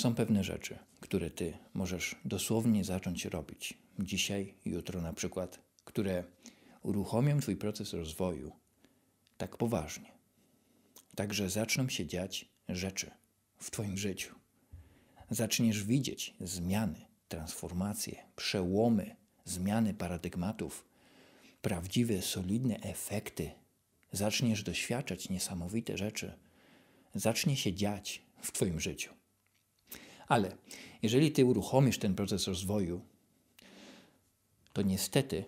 Są pewne rzeczy, które ty możesz dosłownie zacząć robić dzisiaj, jutro na przykład, które uruchomią twój proces rozwoju tak poważnie. Także zaczną się dziać rzeczy w twoim życiu. Zaczniesz widzieć zmiany, transformacje, przełomy, zmiany paradygmatów, prawdziwe, solidne efekty. Zaczniesz doświadczać niesamowite rzeczy. Zacznie się dziać w twoim życiu. Ale jeżeli ty uruchomisz ten proces rozwoju, to niestety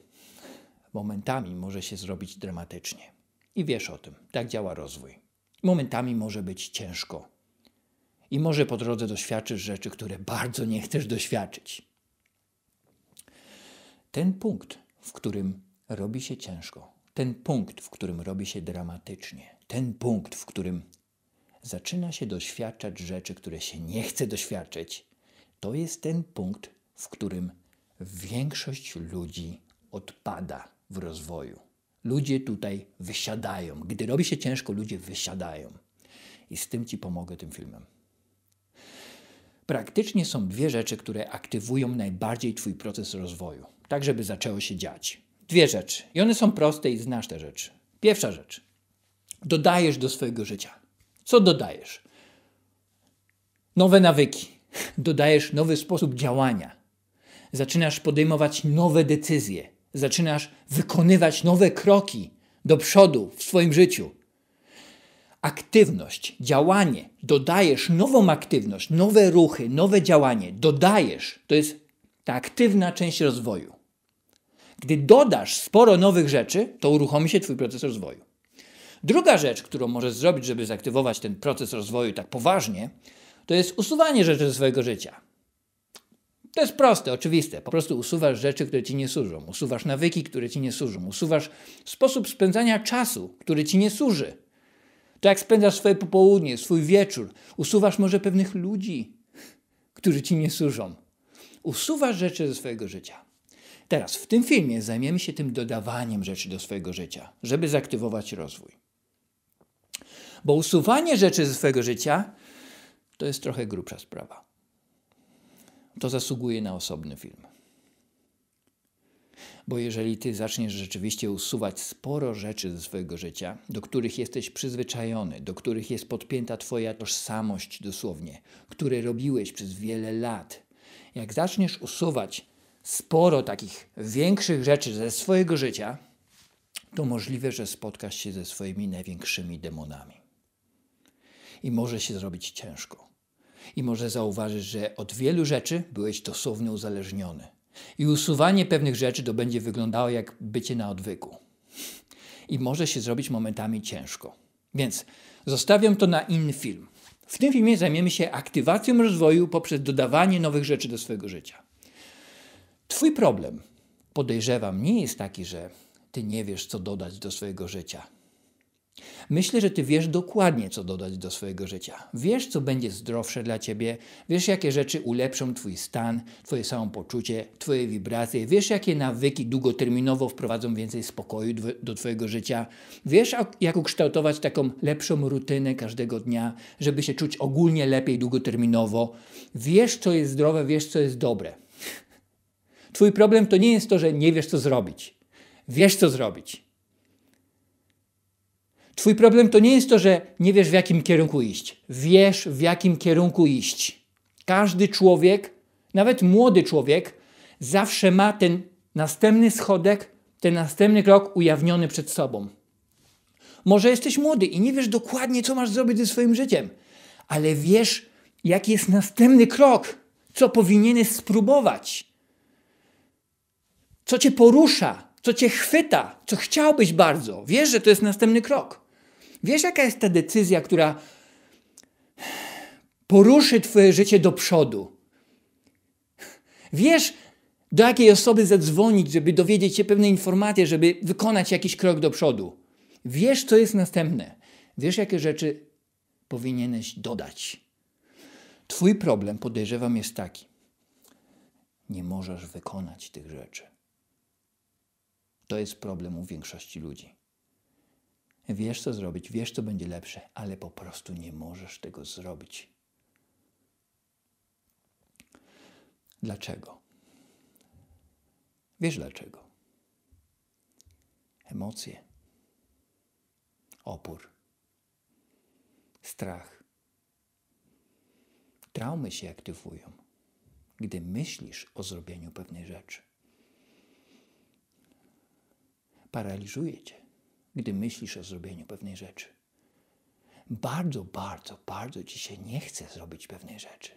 momentami może się zrobić dramatycznie. I wiesz o tym, tak działa rozwój. Momentami może być ciężko. I może po drodze doświadczysz rzeczy, które bardzo nie chcesz doświadczyć. Ten punkt, w którym robi się ciężko, ten punkt, w którym robi się dramatycznie, ten punkt, w którym zaczyna się doświadczać rzeczy, które się nie chce doświadczyć. To jest ten punkt, w którym większość ludzi odpada w rozwoju. Ludzie tutaj wysiadają. Gdy robi się ciężko, ludzie wysiadają. I z tym Ci pomogę tym filmem. Praktycznie są dwie rzeczy, które aktywują najbardziej Twój proces rozwoju, tak żeby zaczęło się dziać. Dwie rzeczy. I one są proste i znasz te rzeczy. Pierwsza rzecz. Dodajesz do swojego życia. Co dodajesz? Nowe nawyki, dodajesz nowy sposób działania, zaczynasz podejmować nowe decyzje, zaczynasz wykonywać nowe kroki do przodu w swoim życiu. Aktywność, działanie, dodajesz nową aktywność, nowe ruchy, nowe działanie, dodajesz to jest ta aktywna część rozwoju. Gdy dodasz sporo nowych rzeczy, to uruchomi się Twój proces rozwoju. Druga rzecz, którą możesz zrobić, żeby zaktywować ten proces rozwoju tak poważnie, to jest usuwanie rzeczy ze swojego życia. To jest proste, oczywiste. Po prostu usuwasz rzeczy, które ci nie służą, usuwasz nawyki, które ci nie służą, usuwasz sposób spędzania czasu, który ci nie służy. To jak spędzasz swoje popołudnie, swój wieczór, usuwasz może pewnych ludzi, którzy ci nie służą. Usuwasz rzeczy ze swojego życia. Teraz w tym filmie zajmiemy się tym dodawaniem rzeczy do swojego życia, żeby zaktywować rozwój. Bo usuwanie rzeczy ze swojego życia to jest trochę grubsza sprawa. To zasługuje na osobny film. Bo jeżeli ty zaczniesz rzeczywiście usuwać sporo rzeczy ze swojego życia, do których jesteś przyzwyczajony, do których jest podpięta twoja tożsamość dosłownie, które robiłeś przez wiele lat, jak zaczniesz usuwać sporo takich większych rzeczy ze swojego życia, to możliwe, że spotkasz się ze swoimi największymi demonami i może się zrobić ciężko. I może zauważyć, że od wielu rzeczy byłeś dosłownie uzależniony. I usuwanie pewnych rzeczy to będzie wyglądało jak bycie na odwyku. I może się zrobić momentami ciężko. Więc zostawiam to na inny film. W tym filmie zajmiemy się aktywacją rozwoju poprzez dodawanie nowych rzeczy do swojego życia. Twój problem, podejrzewam, nie jest taki, że ty nie wiesz, co dodać do swojego życia Myślę, że ty wiesz dokładnie, co dodać do swojego życia. Wiesz, co będzie zdrowsze dla ciebie, wiesz, jakie rzeczy ulepszą twój stan, twoje samopoczucie, twoje wibracje, wiesz, jakie nawyki długoterminowo wprowadzą więcej spokoju do twojego życia, wiesz, jak ukształtować taką lepszą rutynę każdego dnia, żeby się czuć ogólnie lepiej długoterminowo. Wiesz, co jest zdrowe, wiesz, co jest dobre. Twój problem to nie jest to, że nie wiesz, co zrobić. Wiesz, co zrobić. Twój problem to nie jest to, że nie wiesz w jakim kierunku iść. Wiesz w jakim kierunku iść. Każdy człowiek, nawet młody człowiek, zawsze ma ten następny schodek, ten następny krok ujawniony przed sobą. Może jesteś młody i nie wiesz dokładnie, co masz zrobić ze swoim życiem, ale wiesz, jaki jest następny krok, co powinieneś spróbować, co cię porusza, co cię chwyta, co chciałbyś bardzo. Wiesz, że to jest następny krok. Wiesz, jaka jest ta decyzja, która poruszy Twoje życie do przodu? Wiesz, do jakiej osoby zadzwonić, żeby dowiedzieć się pewnej informacji, żeby wykonać jakiś krok do przodu. Wiesz, co jest następne. Wiesz, jakie rzeczy powinieneś dodać. Twój problem, podejrzewam, jest taki. Nie możesz wykonać tych rzeczy. To jest problem u większości ludzi. Wiesz, co zrobić, wiesz, co będzie lepsze, ale po prostu nie możesz tego zrobić. Dlaczego? Wiesz dlaczego? Emocje, opór, strach. Traumy się aktywują, gdy myślisz o zrobieniu pewnej rzeczy. Paraliżuje cię gdy myślisz o zrobieniu pewnej rzeczy. Bardzo, bardzo, bardzo ci się nie chce zrobić pewnej rzeczy.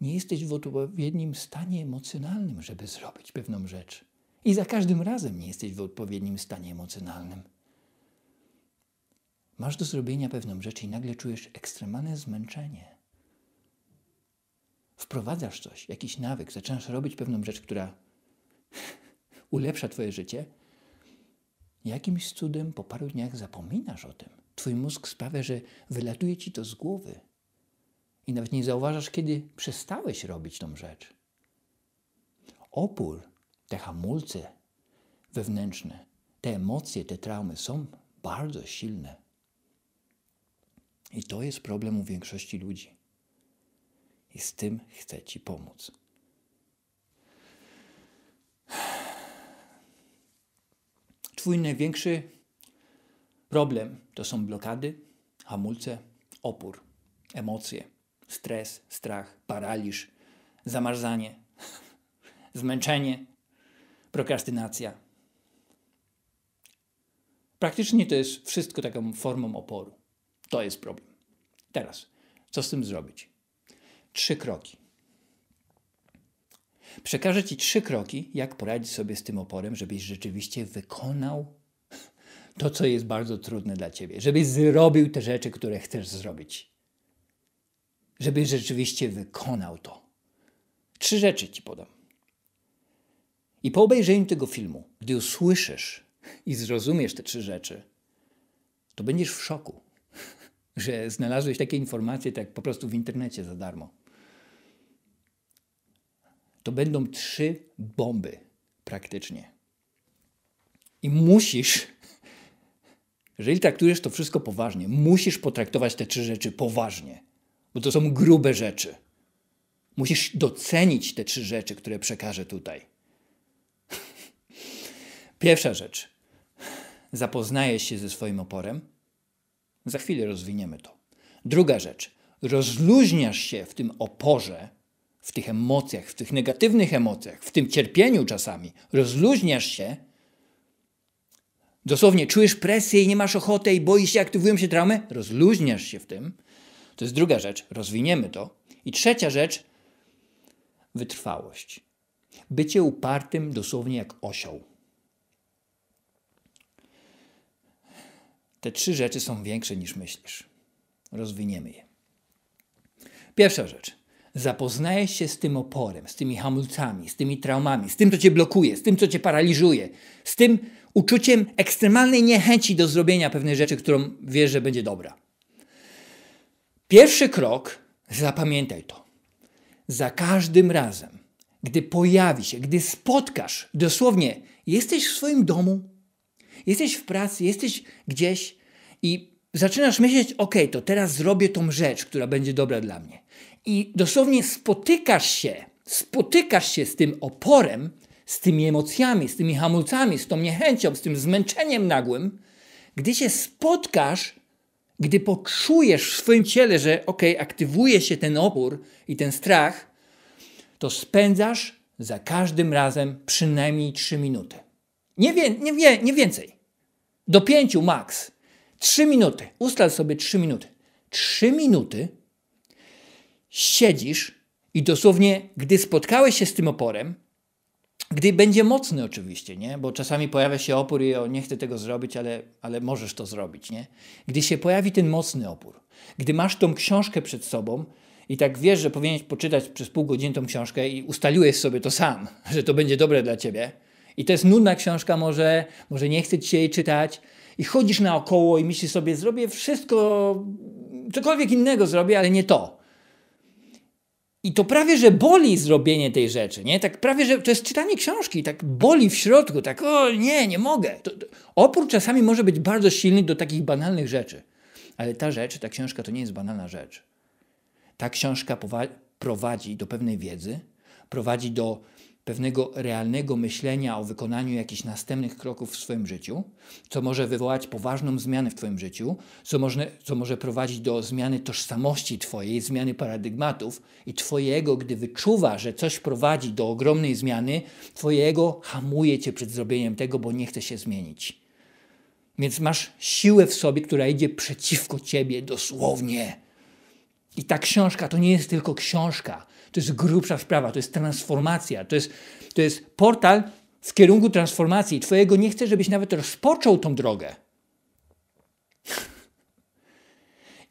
Nie jesteś w odpowiednim stanie emocjonalnym, żeby zrobić pewną rzecz. I za każdym razem nie jesteś w odpowiednim stanie emocjonalnym. Masz do zrobienia pewną rzecz i nagle czujesz ekstremalne zmęczenie. Wprowadzasz coś, jakiś nawyk, zaczynasz robić pewną rzecz, która ulepsza Twoje życie, Jakimś cudem po paru dniach zapominasz o tym. Twój mózg sprawia, że wylatuje ci to z głowy. I nawet nie zauważasz, kiedy przestałeś robić tą rzecz. Opór, te hamulce wewnętrzne, te emocje, te traumy są bardzo silne. I to jest problem u większości ludzi. I z tym chcę Ci pomóc. Twój największy problem to są blokady, hamulce, opór, emocje, stres, strach, paraliż, zamarzanie, zmęczenie, prokrastynacja. Praktycznie to jest wszystko taką formą oporu. To jest problem. Teraz, co z tym zrobić? Trzy kroki. Przekażę Ci trzy kroki, jak poradzić sobie z tym oporem, żebyś rzeczywiście wykonał to, co jest bardzo trudne dla Ciebie, żebyś zrobił te rzeczy, które chcesz zrobić, żebyś rzeczywiście wykonał to. Trzy rzeczy Ci podam. I po obejrzeniu tego filmu, gdy usłyszysz i zrozumiesz te trzy rzeczy, to będziesz w szoku, że znalazłeś takie informacje tak po prostu w internecie za darmo to będą trzy bomby praktycznie. I musisz, jeżeli traktujesz to wszystko poważnie, musisz potraktować te trzy rzeczy poważnie, bo to są grube rzeczy. Musisz docenić te trzy rzeczy, które przekażę tutaj. Pierwsza rzecz. Zapoznajesz się ze swoim oporem. Za chwilę rozwiniemy to. Druga rzecz. Rozluźniasz się w tym oporze, w tych emocjach, w tych negatywnych emocjach, w tym cierpieniu czasami, rozluźniasz się, dosłownie czujesz presję i nie masz ochoty i boisz się, aktywują się traumy, rozluźniasz się w tym. To jest druga rzecz, rozwiniemy to. I trzecia rzecz, wytrwałość. Bycie upartym dosłownie jak osioł. Te trzy rzeczy są większe niż myślisz. Rozwiniemy je. Pierwsza rzecz zapoznajesz się z tym oporem, z tymi hamulcami, z tymi traumami, z tym, co cię blokuje, z tym, co cię paraliżuje, z tym uczuciem ekstremalnej niechęci do zrobienia pewnej rzeczy, którą wiesz, że będzie dobra. Pierwszy krok, zapamiętaj to. Za każdym razem, gdy pojawi się, gdy spotkasz, dosłownie, jesteś w swoim domu, jesteś w pracy, jesteś gdzieś i zaczynasz myśleć, ok, to teraz zrobię tą rzecz, która będzie dobra dla mnie i dosłownie spotykasz się, spotykasz się z tym oporem, z tymi emocjami, z tymi hamulcami, z tą niechęcią, z tym zmęczeniem nagłym, gdy się spotkasz, gdy poczujesz w swoim ciele, że ok, aktywuje się ten opór i ten strach, to spędzasz za każdym razem przynajmniej 3 minuty. Nie, wie, nie, wie, nie więcej. Do pięciu maks. 3 minuty. Ustal sobie 3 minuty. 3 minuty siedzisz i dosłownie, gdy spotkałeś się z tym oporem, gdy będzie mocny oczywiście, nie? bo czasami pojawia się opór i o, nie chcę tego zrobić, ale, ale możesz to zrobić. Nie? Gdy się pojawi ten mocny opór, gdy masz tą książkę przed sobą i tak wiesz, że powinieneś poczytać przez pół godziny tą książkę i ustaliłeś sobie to sam, że to będzie dobre dla ciebie i to jest nudna książka może, może nie chcesz ci jej czytać i chodzisz naokoło i myślisz sobie, zrobię wszystko, cokolwiek innego zrobię, ale nie to i to prawie, że boli zrobienie tej rzeczy, nie? Tak prawie, że to jest czytanie książki, tak boli w środku, tak o nie, nie mogę. To, to, opór czasami może być bardzo silny do takich banalnych rzeczy. Ale ta rzecz, ta książka to nie jest banalna rzecz. Ta książka prowadzi do pewnej wiedzy, prowadzi do pewnego realnego myślenia o wykonaniu jakichś następnych kroków w swoim życiu, co może wywołać poważną zmianę w Twoim życiu, co może, co może prowadzić do zmiany tożsamości Twojej, zmiany paradygmatów i Twojego, gdy wyczuwa, że coś prowadzi do ogromnej zmiany, Twojego hamuje Cię przed zrobieniem tego, bo nie chce się zmienić. Więc masz siłę w sobie, która idzie przeciwko Ciebie dosłownie. I ta książka to nie jest tylko książka. To jest grubsza sprawa, to jest transformacja, to jest, to jest portal w kierunku transformacji Twojego. Nie chcę, żebyś nawet rozpoczął tą drogę.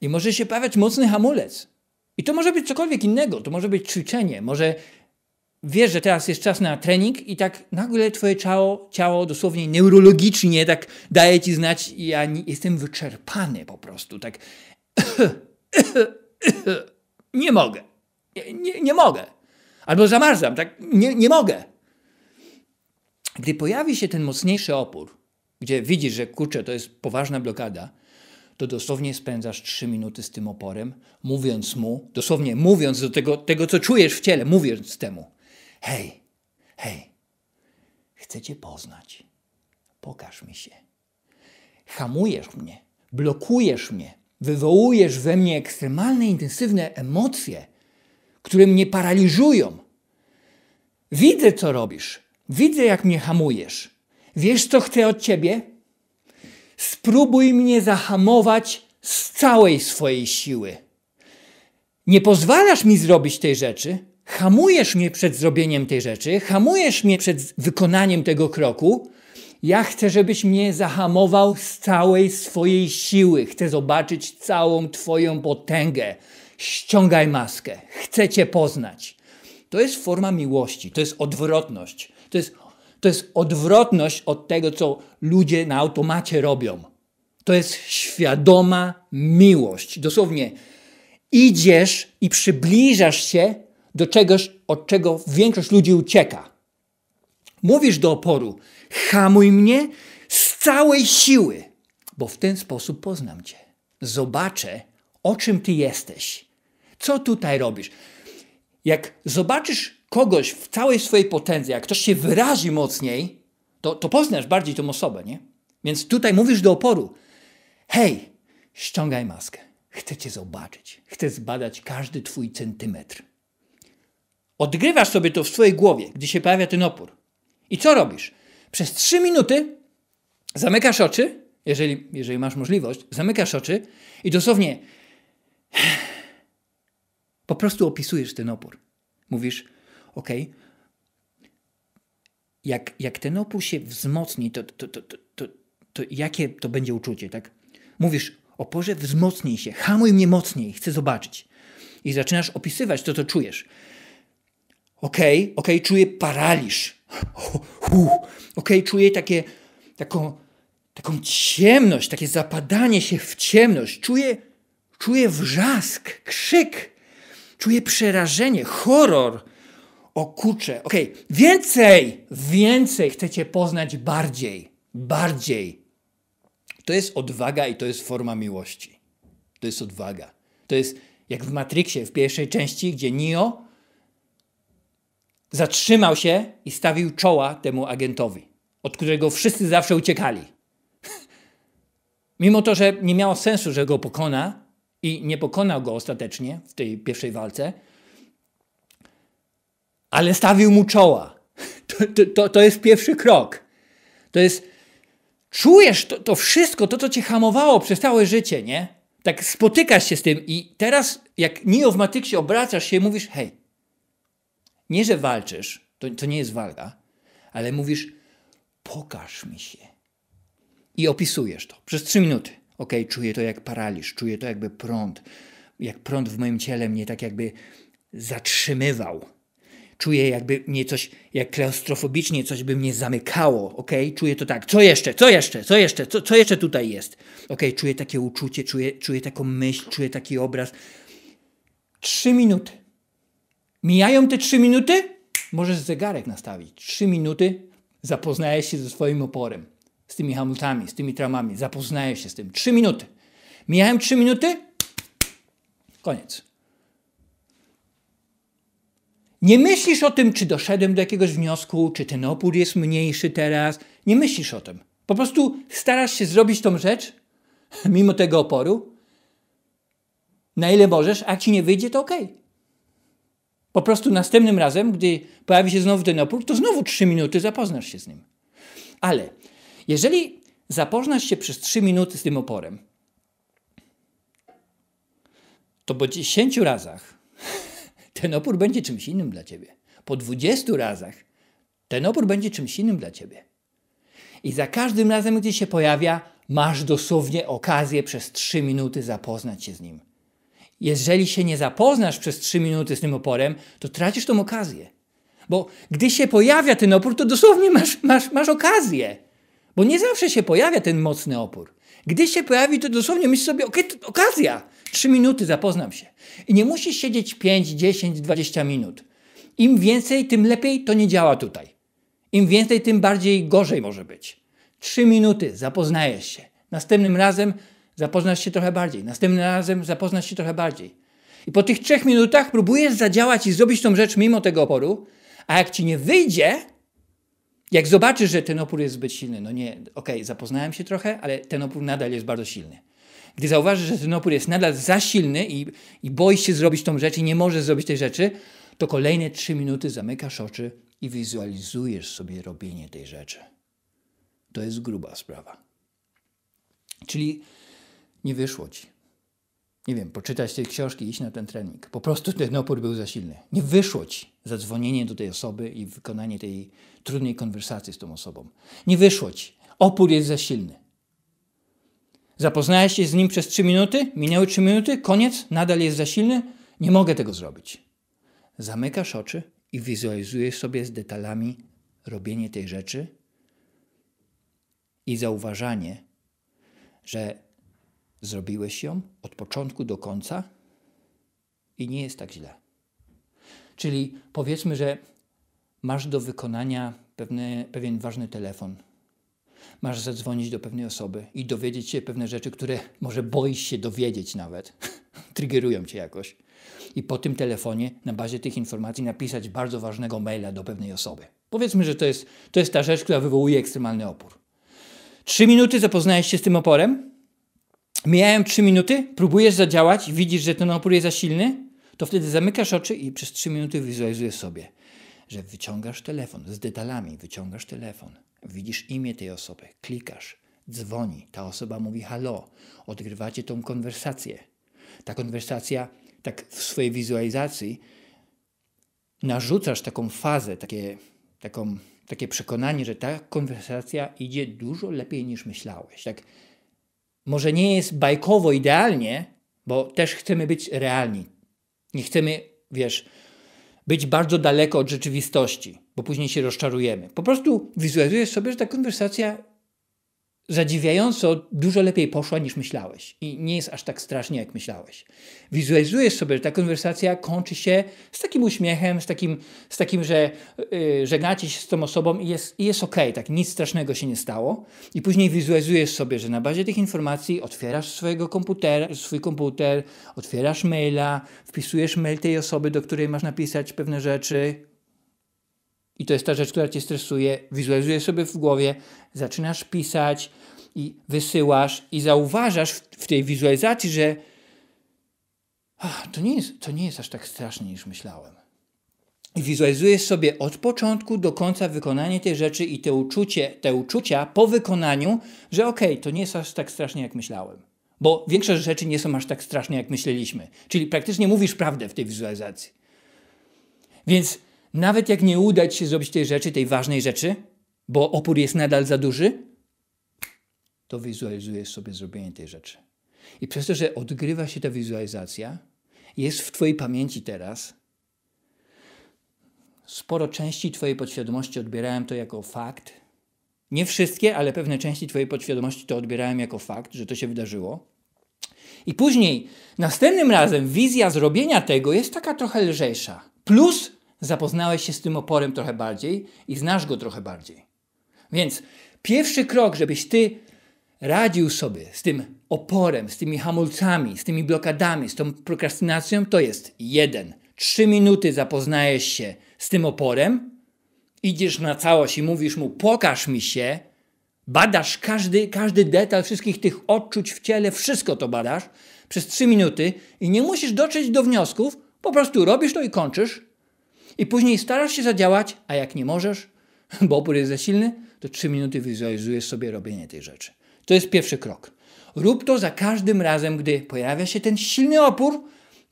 I może się pojawiać mocny hamulec. I to może być cokolwiek innego, to może być ćwiczenie, może wiesz, że teraz jest czas na trening i tak nagle twoje ciało, ciało dosłownie neurologicznie tak daje ci znać, ja nie, jestem wyczerpany po prostu, tak nie mogę. Nie, nie, nie mogę. Albo zamarzam, tak? Nie, nie mogę. Gdy pojawi się ten mocniejszy opór, gdzie widzisz, że kurczę, to jest poważna blokada, to dosłownie spędzasz trzy minuty z tym oporem, mówiąc mu, dosłownie mówiąc do tego, tego co czujesz w ciele, mówiąc temu: Hej, hej, chcę Cię poznać, pokaż mi się. Hamujesz mnie, blokujesz mnie, wywołujesz we mnie ekstremalne, intensywne emocje, które mnie paraliżują. Widzę, co robisz. Widzę, jak mnie hamujesz. Wiesz, co chcę od ciebie? Spróbuj mnie zahamować z całej swojej siły. Nie pozwalasz mi zrobić tej rzeczy, hamujesz mnie przed zrobieniem tej rzeczy, hamujesz mnie przed wykonaniem tego kroku. Ja chcę, żebyś mnie zahamował z całej swojej siły. Chcę zobaczyć całą Twoją potęgę ściągaj maskę, chcę Cię poznać. To jest forma miłości, to jest odwrotność. To jest, to jest odwrotność od tego, co ludzie na automacie robią. To jest świadoma miłość. Dosłownie idziesz i przybliżasz się do czegoś, od czego większość ludzi ucieka. Mówisz do oporu: hamuj mnie z całej siły, bo w ten sposób poznam Cię. Zobaczę, o czym Ty jesteś. Co tutaj robisz? Jak zobaczysz kogoś w całej swojej potędze, jak ktoś się wyrazi mocniej, to, to poznasz bardziej tą osobę, nie? Więc tutaj mówisz do oporu: hej, ściągaj maskę. Chcę cię zobaczyć. Chcę zbadać każdy twój centymetr. Odgrywasz sobie to w swojej głowie, gdy się pojawia ten opór. I co robisz? Przez trzy minuty zamykasz oczy, jeżeli, jeżeli masz możliwość, zamykasz oczy i dosłownie po prostu opisujesz ten opór. Mówisz, ok, jak, jak ten opór się wzmocni, to, to, to, to, to jakie to będzie uczucie, tak? Mówisz, oporze wzmocnij się, hamuj mnie mocniej, chcę zobaczyć. I zaczynasz opisywać to, co czujesz. Okej, ok, okej, czuję paraliż. Okej, czuję takie, taką, taką ciemność, takie zapadanie się w ciemność. Czuję, czuję wrzask, krzyk. Czuję przerażenie, horror. O kurczę, okej, okay. więcej, więcej chcecie poznać bardziej, bardziej. To jest odwaga i to jest forma miłości. To jest odwaga. To jest jak w Matrixie w pierwszej części, gdzie Neo zatrzymał się i stawił czoła temu agentowi, od którego wszyscy zawsze uciekali. Mimo to, że nie miało sensu, że go pokona, i nie pokonał go ostatecznie w tej pierwszej walce, ale stawił mu czoła. To, to, to jest pierwszy krok. To jest. Czujesz to, to wszystko, to co cię hamowało przez całe życie, nie? Tak spotykasz się z tym i teraz, jak Neo w Matrixie obracasz się i mówisz, hej, nie że walczysz, to, to nie jest walka, ale mówisz, pokaż mi się. I opisujesz to przez trzy minuty ok, czuję to jak paraliż, czuję to jakby prąd, jak prąd w moim ciele mnie tak jakby zatrzymywał. Czuję jakby mnie coś, jak kleostrofobicznie coś by mnie zamykało, ok? Czuję to tak, co jeszcze, co jeszcze, co jeszcze, co, co jeszcze tutaj jest? Ok, czuję takie uczucie, czuję, czuję taką myśl, czuję taki obraz. Trzy minuty. Mijają te trzy minuty? Możesz zegarek nastawić. Trzy minuty zapoznajesz się ze swoim oporem z tymi hamulcami, z tymi tramami, zapoznajesz się z tym. Trzy minuty. Mijałem trzy minuty, koniec. Nie myślisz o tym, czy doszedłem do jakiegoś wniosku, czy ten opór jest mniejszy teraz. Nie myślisz o tym. Po prostu starasz się zrobić tą rzecz, mimo tego oporu, na ile możesz, a ci nie wyjdzie, to ok. Po prostu następnym razem, gdy pojawi się znowu ten opór, to znowu trzy minuty zapoznasz się z nim. Ale jeżeli zapoznasz się przez 3 minuty z tym oporem, to po 10 razach ten opór będzie czymś innym dla ciebie. Po 20 razach ten opór będzie czymś innym dla ciebie. I za każdym razem, gdy się pojawia, masz dosłownie okazję przez 3 minuty zapoznać się z nim. Jeżeli się nie zapoznasz przez 3 minuty z tym oporem, to tracisz tą okazję. Bo gdy się pojawia ten opór, to dosłownie masz, masz, masz okazję. Bo nie zawsze się pojawia ten mocny opór. Gdy się pojawi, to dosłownie myślisz sobie, okej, okay, okazja, trzy minuty, zapoznam się. I nie musisz siedzieć 5, 10, 20 minut. Im więcej, tym lepiej to nie działa tutaj. Im więcej, tym bardziej gorzej może być. Trzy minuty, zapoznajesz się. Następnym razem zapoznasz się trochę bardziej. Następnym razem zapoznasz się trochę bardziej. I po tych trzech minutach próbujesz zadziałać i zrobić tą rzecz mimo tego oporu, a jak ci nie wyjdzie, jak zobaczysz, że ten opór jest zbyt silny, no nie, okej, okay, zapoznałem się trochę, ale ten opór nadal jest bardzo silny. Gdy zauważysz, że ten opór jest nadal za silny i, i boisz się zrobić tą rzecz i nie możesz zrobić tej rzeczy, to kolejne trzy minuty zamykasz oczy i wizualizujesz sobie robienie tej rzeczy. To jest gruba sprawa. Czyli nie wyszło ci nie wiem, poczytać tej książki, iść na ten trening. Po prostu ten opór był za silny. Nie wyszło ci zadzwonienie do tej osoby i wykonanie tej trudnej konwersacji z tą osobą. Nie wyszło ci. Opór jest za silny. Zapoznałeś się z nim przez 3 minuty, minęły 3 minuty, koniec, nadal jest za silny, nie mogę tego zrobić. Zamykasz oczy i wizualizujesz sobie z detalami robienie tej rzeczy i zauważanie, że Zrobiłeś ją od początku do końca i nie jest tak źle. Czyli powiedzmy, że masz do wykonania pewne, pewien ważny telefon. Masz zadzwonić do pewnej osoby i dowiedzieć się pewne rzeczy, które może boisz się dowiedzieć nawet. Trygerują cię jakoś. I po tym telefonie, na bazie tych informacji, napisać bardzo ważnego maila do pewnej osoby. Powiedzmy, że to jest, to jest ta rzecz, która wywołuje ekstremalny opór. Trzy minuty zapoznałeś się z tym oporem? mijają 3 minuty, próbujesz zadziałać, widzisz, że ten opór jest za silny, to wtedy zamykasz oczy i przez 3 minuty wizualizujesz sobie, że wyciągasz telefon z detalami, wyciągasz telefon, widzisz imię tej osoby, klikasz, dzwoni, ta osoba mówi halo, odgrywacie tą konwersację. Ta konwersacja, tak w swojej wizualizacji, narzucasz taką fazę, takie, taką, takie przekonanie, że ta konwersacja idzie dużo lepiej niż myślałeś. Tak może nie jest bajkowo idealnie, bo też chcemy być realni. Nie chcemy, wiesz, być bardzo daleko od rzeczywistości, bo później się rozczarujemy. Po prostu wizualizujesz sobie, że ta konwersacja zadziwiająco dużo lepiej poszła niż myślałeś i nie jest aż tak strasznie, jak myślałeś. Wizualizujesz sobie, że ta konwersacja kończy się z takim uśmiechem, z takim, z takim że yy, żegnacie się z tą osobą i jest, i jest okej, tak, nic strasznego się nie stało. I później wizualizujesz sobie, że na bazie tych informacji otwierasz swojego komputera, swój komputer, otwierasz maila, wpisujesz mail tej osoby, do której masz napisać pewne rzeczy, i to jest ta rzecz, która cię stresuje. Wizualizujesz sobie w głowie, zaczynasz pisać i wysyłasz i zauważasz w, tej wizualizacji, że ach, to, nie jest, to nie jest aż tak strasznie, niż myślałem. I wizualizujesz sobie od początku do końca wykonanie tej rzeczy i te, uczucie, te uczucia po wykonaniu, że okej, okay, to nie jest aż tak strasznie jak myślałem. Bo większość rzeczy nie są aż tak straszne jak myśleliśmy. Czyli praktycznie mówisz prawdę w tej wizualizacji. Więc nawet jak nie uda ci się zrobić tej rzeczy, tej ważnej rzeczy, bo opór jest nadal za duży, to wizualizujesz sobie zrobienie tej rzeczy. I przez to, że odgrywa się ta wizualizacja, jest w Twojej pamięci teraz. Sporo części Twojej podświadomości odbierałem to jako fakt. Nie wszystkie, ale pewne części Twojej podświadomości to odbierałem jako fakt, że to się wydarzyło. I później, następnym razem, wizja zrobienia tego jest taka trochę lżejsza. Plus zapoznałeś się z tym oporem trochę bardziej i znasz go trochę bardziej. Więc pierwszy krok, żebyś ty radził sobie z tym oporem, z tymi hamulcami, z tymi blokadami, z tą prokrastynacją, to jest jeden. Trzy minuty zapoznajesz się z tym oporem, idziesz na całość i mówisz mu: pokaż mi się, badasz każdy, każdy detal wszystkich tych odczuć w ciele, wszystko to badasz przez trzy minuty i nie musisz dotrzeć do wniosków, po prostu robisz to i kończysz. I później starasz się zadziałać, a jak nie możesz, bo opór jest za silny, to trzy minuty wizualizujesz sobie robienie tej rzeczy. To jest pierwszy krok. Rób to za każdym razem, gdy pojawia się ten silny opór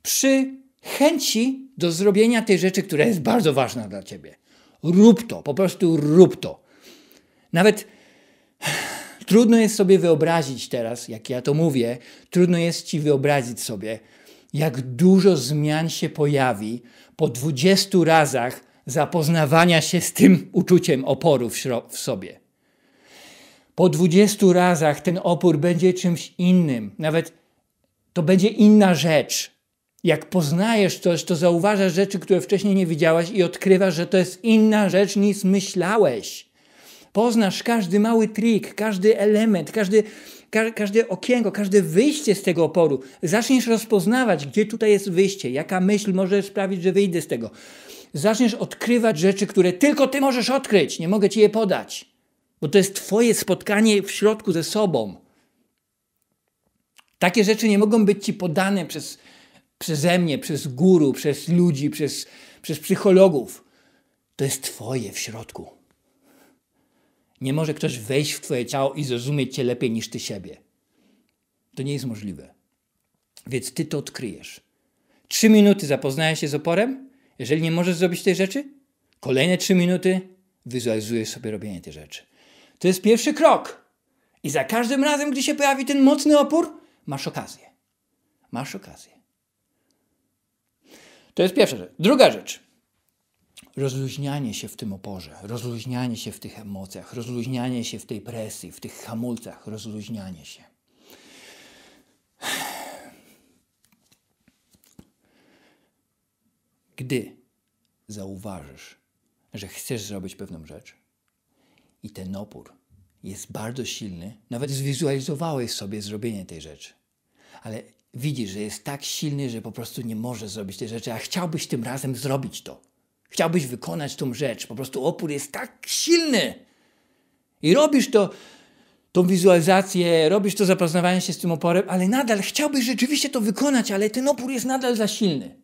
przy chęci do zrobienia tej rzeczy, która jest bardzo ważna dla ciebie. Rób to, po prostu rób to. Nawet trudno jest sobie wyobrazić teraz, jak ja to mówię, trudno jest ci wyobrazić sobie, jak dużo zmian się pojawi po 20 razach zapoznawania się z tym uczuciem oporu w, w sobie. Po 20 razach ten opór będzie czymś innym, nawet to będzie inna rzecz. Jak poznajesz coś, to zauważasz rzeczy, które wcześniej nie widziałaś i odkrywasz, że to jest inna rzecz niż myślałeś. Poznasz każdy mały trik, każdy element, każdy każde okienko, każde wyjście z tego oporu. Zaczniesz rozpoznawać, gdzie tutaj jest wyjście, jaka myśl może sprawić, że wyjdę z tego. Zaczniesz odkrywać rzeczy, które tylko ty możesz odkryć. Nie mogę ci je podać, bo to jest twoje spotkanie w środku ze sobą. Takie rzeczy nie mogą być ci podane przez, przeze mnie, przez guru, przez ludzi, przez, przez psychologów. To jest twoje w środku. Nie może ktoś wejść w Twoje ciało i zrozumieć Cię lepiej niż Ty siebie. To nie jest możliwe. Więc Ty to odkryjesz. Trzy minuty zapoznajesz się z oporem. Jeżeli nie możesz zrobić tej rzeczy, kolejne trzy minuty wizualizujesz sobie robienie tej rzeczy. To jest pierwszy krok. I za każdym razem, gdy się pojawi ten mocny opór, masz okazję. Masz okazję. To jest pierwsza rzecz. Druga rzecz rozluźnianie się w tym oporze, rozluźnianie się w tych emocjach, rozluźnianie się w tej presji, w tych hamulcach, rozluźnianie się. Gdy zauważysz, że chcesz zrobić pewną rzecz i ten opór jest bardzo silny, nawet zwizualizowałeś sobie zrobienie tej rzeczy, ale widzisz, że jest tak silny, że po prostu nie możesz zrobić tej rzeczy, a chciałbyś tym razem zrobić to. Chciałbyś wykonać tą rzecz. Po prostu opór jest tak silny. I robisz to, tą wizualizację, robisz to zapoznawanie się z tym oporem, ale nadal chciałbyś rzeczywiście to wykonać, ale ten opór jest nadal za silny.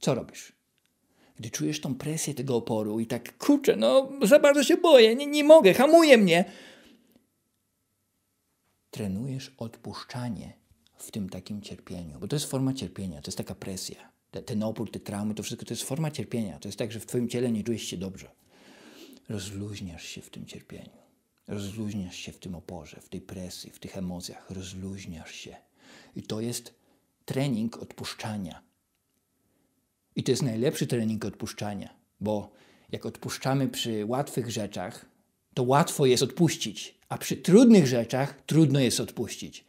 Co robisz? Gdy czujesz tą presję tego oporu i tak, kurczę, no za bardzo się boję, nie, nie mogę, hamuje mnie. Trenujesz odpuszczanie w tym takim cierpieniu, bo to jest forma cierpienia, to jest taka presja te, ten opór, te traumy, to wszystko to jest forma cierpienia. To jest tak, że w Twoim ciele nie czujesz się dobrze. Rozluźniasz się w tym cierpieniu. Rozluźniasz się w tym oporze, w tej presji, w tych emocjach. Rozluźniasz się. I to jest trening odpuszczania. I to jest najlepszy trening odpuszczania, bo jak odpuszczamy przy łatwych rzeczach, to łatwo jest odpuścić, a przy trudnych rzeczach trudno jest odpuścić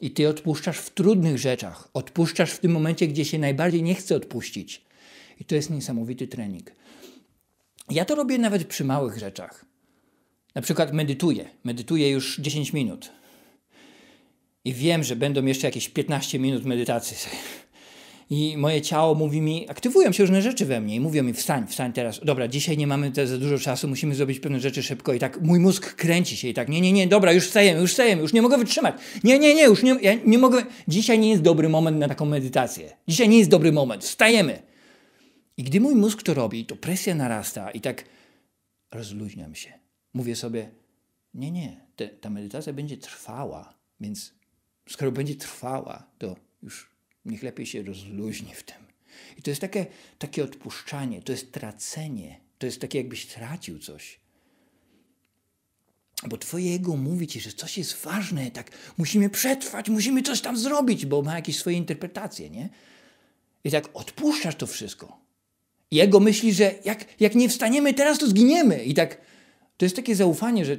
i ty odpuszczasz w trudnych rzeczach, odpuszczasz w tym momencie, gdzie się najbardziej nie chce odpuścić. I to jest niesamowity trening. Ja to robię nawet przy małych rzeczach. Na przykład medytuję, medytuję już 10 minut. I wiem, że będą jeszcze jakieś 15 minut medytacji i moje ciało mówi mi, aktywują się różne rzeczy we mnie i mówią mi, wstań, wstań teraz, dobra, dzisiaj nie mamy za dużo czasu, musimy zrobić pewne rzeczy szybko i tak mój mózg kręci się i tak, nie, nie, nie, dobra, już wstajemy, już wstajemy, już nie mogę wytrzymać, nie, nie, nie, już nie, ja nie mogę, dzisiaj nie jest dobry moment na taką medytację, dzisiaj nie jest dobry moment, wstajemy. I gdy mój mózg to robi, to presja narasta i tak rozluźniam się. Mówię sobie, nie, nie, te, ta medytacja będzie trwała, więc skoro będzie trwała, to już Niech lepiej się rozluźni w tym. I to jest takie, takie odpuszczanie, to jest tracenie, to jest takie, jakbyś tracił coś. Bo twoje ego mówi ci, że coś jest ważne, tak musimy przetrwać, musimy coś tam zrobić, bo ma jakieś swoje interpretacje, nie? I tak odpuszczasz to wszystko. I ego myśli, że jak, jak nie wstaniemy teraz, to zginiemy. I tak to jest takie zaufanie, że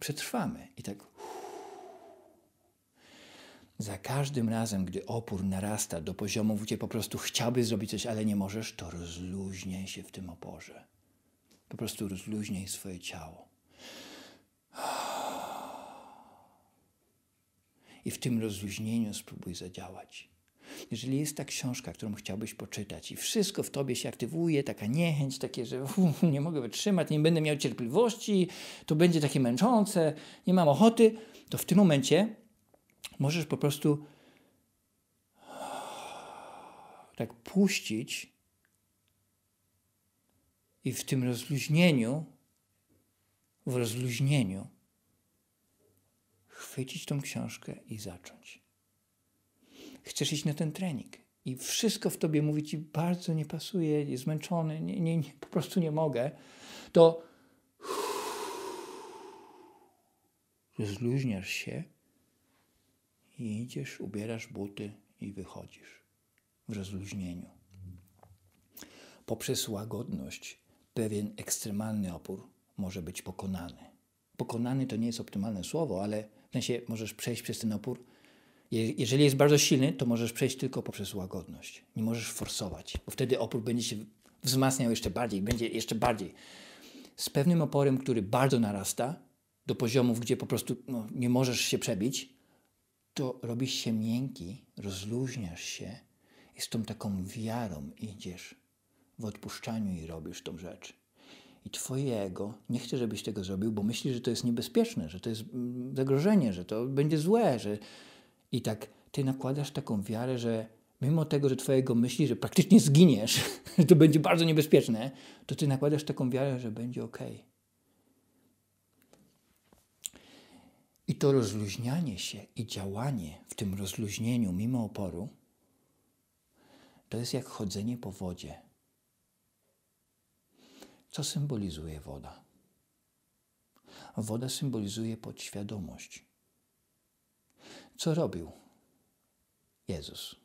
przetrwamy. I tak za każdym razem, gdy opór narasta do poziomu, gdzie po prostu chciałbyś zrobić coś, ale nie możesz, to rozluźniaj się w tym oporze. Po prostu rozluźniaj swoje ciało. I w tym rozluźnieniu spróbuj zadziałać. Jeżeli jest ta książka, którą chciałbyś poczytać i wszystko w tobie się aktywuje, taka niechęć, takie, że uf, nie mogę wytrzymać, nie będę miał cierpliwości, to będzie takie męczące, nie mam ochoty, to w tym momencie możesz po prostu tak puścić i w tym rozluźnieniu, w rozluźnieniu, chwycić tą książkę i zacząć. Chcesz iść na ten trening i wszystko w tobie mówi ci bardzo nie pasuje, jest zmęczony, nie, nie, nie, po prostu nie mogę, to rozluźniasz się i idziesz, ubierasz buty i wychodzisz w rozluźnieniu. Poprzez łagodność pewien ekstremalny opór może być pokonany. Pokonany to nie jest optymalne słowo, ale w sensie możesz przejść przez ten opór. Jeżeli jest bardzo silny, to możesz przejść tylko poprzez łagodność. Nie możesz forsować, bo wtedy opór będzie się wzmacniał jeszcze bardziej, będzie jeszcze bardziej. Z pewnym oporem, który bardzo narasta do poziomów, gdzie po prostu no, nie możesz się przebić, to robisz się miękki, rozluźniasz się i z tą taką wiarą idziesz w odpuszczaniu i robisz tą rzecz. I twojego nie chce, żebyś tego zrobił, bo myślisz, że to jest niebezpieczne, że to jest mm, zagrożenie, że to będzie złe, że i tak ty nakładasz taką wiarę, że mimo tego, że twojego myśli, że praktycznie zginiesz, że to będzie bardzo niebezpieczne, to ty nakładasz taką wiarę, że będzie okej. Okay I to rozluźnianie się i działanie w tym rozluźnieniu mimo oporu, to jest jak chodzenie po wodzie. Co symbolizuje woda? Woda symbolizuje podświadomość. Co robił Jezus?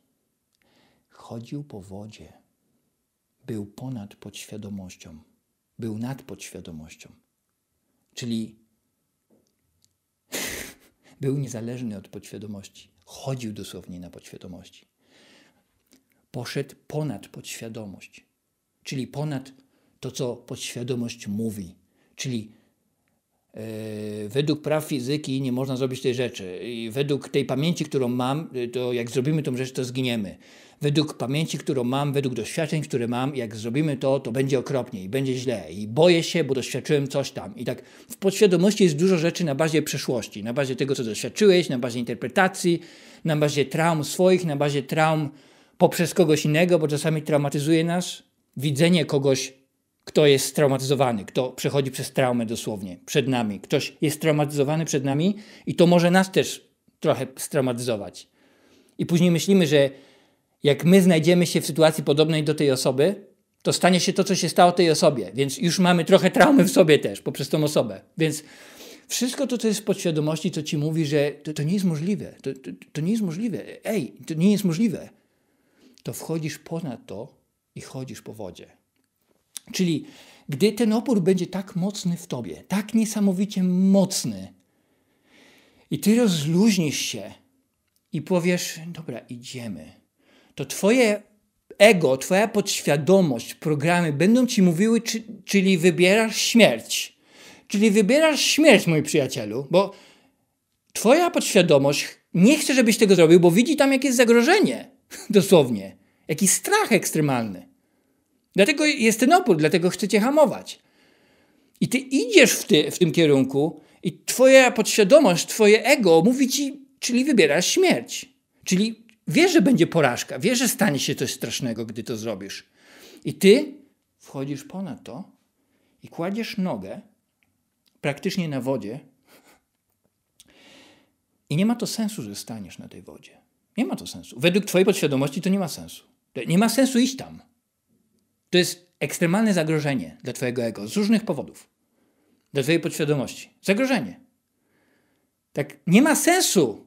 Chodził po wodzie. Był ponad podświadomością. Był nad podświadomością. Czyli był niezależny od podświadomości. Chodził dosłownie na podświadomości. Poszedł ponad podświadomość, czyli ponad to, co podświadomość mówi. Czyli e, według praw fizyki nie można zrobić tej rzeczy. I według tej pamięci, którą mam, e, to jak zrobimy tą rzecz, to zginiemy według pamięci, którą mam, według doświadczeń, które mam, jak zrobimy to, to będzie okropnie i będzie źle i boję się, bo doświadczyłem coś tam. I tak w podświadomości jest dużo rzeczy na bazie przeszłości, na bazie tego, co doświadczyłeś, na bazie interpretacji, na bazie traum swoich, na bazie traum poprzez kogoś innego, bo czasami traumatyzuje nas widzenie kogoś, kto jest straumatyzowany, kto przechodzi przez traumę dosłownie przed nami. Ktoś jest straumatyzowany przed nami i to może nas też trochę straumatyzować. I później myślimy, że jak my znajdziemy się w sytuacji podobnej do tej osoby, to stanie się to, co się stało tej osobie, więc już mamy trochę traumy w sobie też poprzez tą osobę. Więc wszystko to, co jest w podświadomości, co ci mówi, że to, to nie jest możliwe, to, to, to nie jest możliwe, ej, to nie jest możliwe. To wchodzisz ponad to i chodzisz po wodzie. Czyli gdy ten opór będzie tak mocny w tobie, tak niesamowicie mocny, i ty rozluźnisz się i powiesz: Dobra, idziemy to Twoje ego, Twoja podświadomość, programy będą Ci mówiły, czy, czyli wybierasz śmierć. Czyli wybierasz śmierć, mój przyjacielu, bo Twoja podświadomość nie chce, żebyś tego zrobił, bo widzi tam jakieś zagrożenie, dosłownie, jakiś strach ekstremalny. Dlatego jest ten opór, dlatego chce cię hamować. I ty idziesz w, ty, w tym kierunku, i twoja podświadomość, twoje ego mówi ci, czyli wybierasz śmierć. Czyli wiesz, że będzie porażka, wiesz, że stanie się coś strasznego, gdy to zrobisz. I ty wchodzisz ponad to i kładziesz nogę praktycznie na wodzie. I nie ma to sensu, że staniesz na tej wodzie. Nie ma to sensu. Według Twojej podświadomości to nie ma sensu. Nie ma sensu iść tam. To jest ekstremalne zagrożenie dla Twojego ego z różnych powodów. Dla Twojej podświadomości. Zagrożenie. Tak, nie ma sensu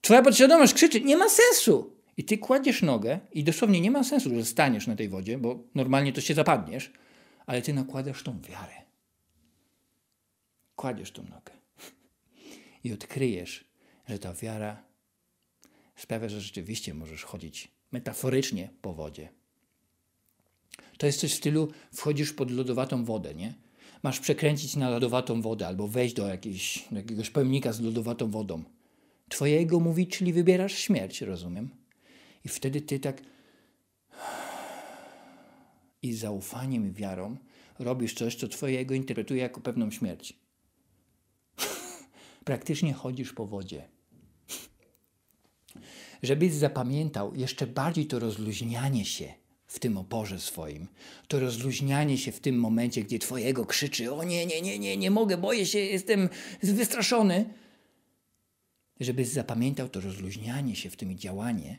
Twoja podświadomość krzyczy, nie ma sensu. I ty kładziesz nogę i dosłownie nie ma sensu, że staniesz na tej wodzie, bo normalnie to się zapadniesz, ale ty nakładasz tą wiarę. Kładziesz tą nogę. I odkryjesz, że ta wiara sprawia, że rzeczywiście możesz chodzić metaforycznie po wodzie. To jest coś w stylu wchodzisz pod lodowatą wodę, nie? Masz przekręcić na lodowatą wodę albo wejść do, jakiejś, do jakiegoś pełnika z lodowatą wodą. Twojego mówi, czyli wybierasz śmierć, rozumiem. I wtedy ty tak i z zaufaniem i wiarą robisz coś, co Twojego interpretuje jako pewną śmierć. Praktycznie chodzisz po wodzie. Żebyś zapamiętał jeszcze bardziej to rozluźnianie się w tym oporze swoim, to rozluźnianie się w tym momencie, gdzie Twojego krzyczy: O nie, nie, nie, nie, nie mogę, boję się, jestem wystraszony żeby zapamiętał to rozluźnianie się w tym i działanie,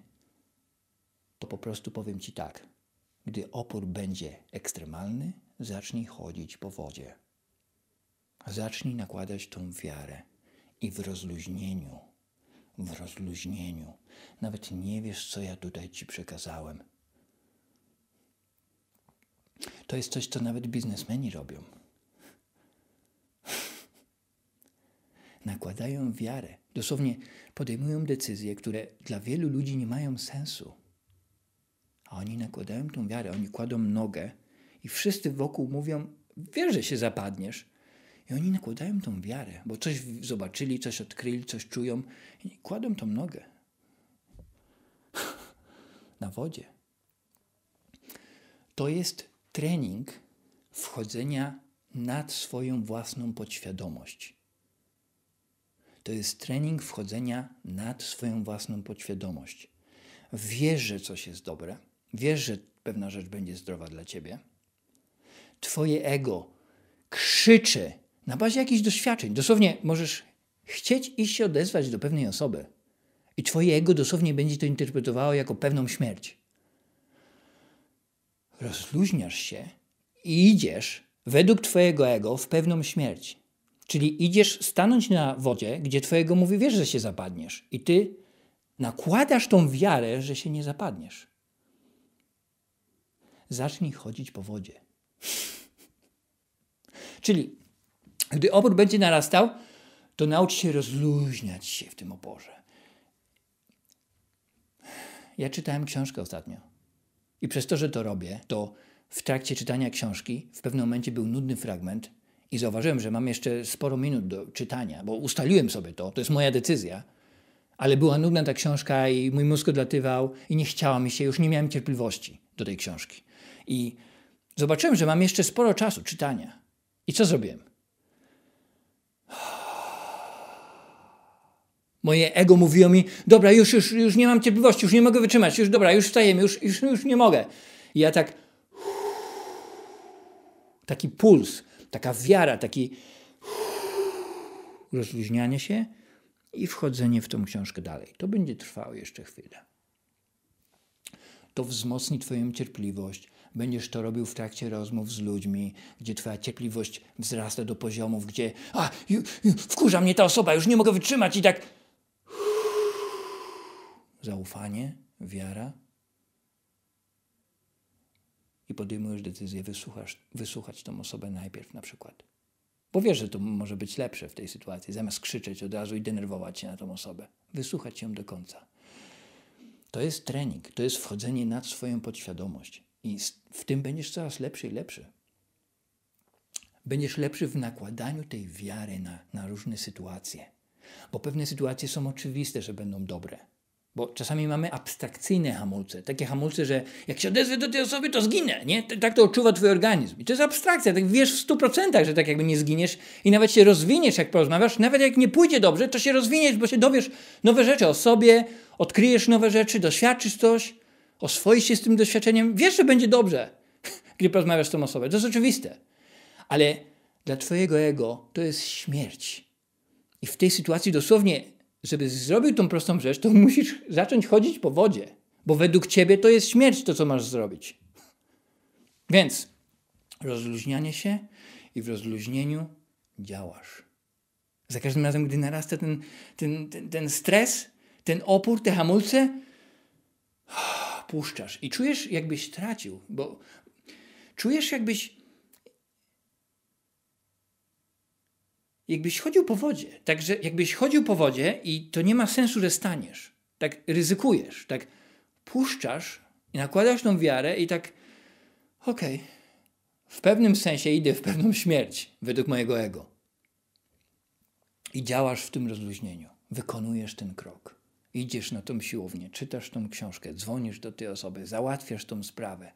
to po prostu powiem Ci tak. Gdy opór będzie ekstremalny, zacznij chodzić po wodzie. Zacznij nakładać tą wiarę i w rozluźnieniu, w rozluźnieniu, nawet nie wiesz, co ja tutaj Ci przekazałem. To jest coś, co nawet biznesmeni robią. nakładają wiarę, dosłownie podejmują decyzje, które dla wielu ludzi nie mają sensu. A oni nakładają tą wiarę, oni kładą nogę i wszyscy wokół mówią: Wiesz, że się zapadniesz. I oni nakładają tą wiarę, bo coś zobaczyli, coś odkryli, coś czują i kładą tą nogę na wodzie. To jest trening wchodzenia nad swoją własną podświadomość. To jest trening wchodzenia nad swoją własną podświadomość. Wiesz, że coś jest dobre, wiesz, że pewna rzecz będzie zdrowa dla ciebie. Twoje ego krzyczy na bazie jakichś doświadczeń. Dosłownie możesz chcieć iść się odezwać do pewnej osoby i twoje ego dosłownie będzie to interpretowało jako pewną śmierć. Rozluźniasz się i idziesz według twojego ego w pewną śmierć. Czyli idziesz stanąć na wodzie, gdzie twojego mówi, wiesz, że się zapadniesz. I ty nakładasz tą wiarę, że się nie zapadniesz. Zacznij chodzić po wodzie. Czyli gdy opór będzie narastał, to naucz się rozluźniać się w tym oporze. Ja czytałem książkę ostatnio. I przez to, że to robię, to w trakcie czytania książki w pewnym momencie był nudny fragment, i zauważyłem, że mam jeszcze sporo minut do czytania, bo ustaliłem sobie to, to jest moja decyzja, ale była nudna ta książka i mój mózg odlatywał i nie chciała mi się, już nie miałem cierpliwości do tej książki. I zobaczyłem, że mam jeszcze sporo czasu czytania. I co zrobiłem? Moje ego mówiło mi, dobra, już, już, już nie mam cierpliwości, już nie mogę wytrzymać, już dobra, już wstajemy, już, już, już nie mogę. I ja tak, taki puls, taka wiara, taki rozluźnianie się i wchodzenie w tą książkę dalej. To będzie trwało jeszcze chwilę. To wzmocni Twoją cierpliwość. Będziesz to robił w trakcie rozmów z ludźmi, gdzie Twoja cierpliwość wzrasta do poziomów, gdzie a, ju, ju, wkurza mnie ta osoba, już nie mogę wytrzymać i tak. Zaufanie, wiara, i podejmujesz decyzję wysłuchasz, wysłuchać tą osobę najpierw na przykład. Bo wiesz, że to może być lepsze w tej sytuacji, zamiast krzyczeć od razu i denerwować się na tą osobę. Wysłuchać ją do końca. To jest trening, to jest wchodzenie nad swoją podświadomość. I w tym będziesz coraz lepszy i lepszy. Będziesz lepszy w nakładaniu tej wiary na, na różne sytuacje. Bo pewne sytuacje są oczywiste, że będą dobre bo czasami mamy abstrakcyjne hamulce. Takie hamulce, że jak się odezwę do tej osoby, to zginę. Nie? Tak to odczuwa twój organizm. I to jest abstrakcja. Tak wiesz w 100%, że tak jakby nie zginiesz i nawet się rozwiniesz, jak porozmawiasz. Nawet jak nie pójdzie dobrze, to się rozwiniesz, bo się dowiesz nowe rzeczy o sobie, odkryjesz nowe rzeczy, doświadczysz coś, oswoisz się z tym doświadczeniem. Wiesz, że będzie dobrze, gdy porozmawiasz z tą osobą. To jest oczywiste. Ale dla twojego ego to jest śmierć. I w tej sytuacji dosłownie żeby zrobił tą prostą rzecz, to musisz zacząć chodzić po wodzie, bo według ciebie to jest śmierć to, co masz zrobić. Więc rozluźnianie się i w rozluźnieniu działasz. Za każdym razem, gdy narasta ten, ten, ten, ten stres, ten opór, te hamulce, puszczasz i czujesz, jakbyś tracił, bo czujesz, jakbyś jakbyś chodził po wodzie. Także jakbyś chodził po wodzie i to nie ma sensu, że staniesz. Tak ryzykujesz, tak puszczasz i nakładasz tą wiarę i tak okej, okay, w pewnym sensie idę w pewną śmierć według mojego ego. I działasz w tym rozluźnieniu. Wykonujesz ten krok. Idziesz na tą siłownię, czytasz tą książkę, dzwonisz do tej osoby, załatwiasz tą sprawę,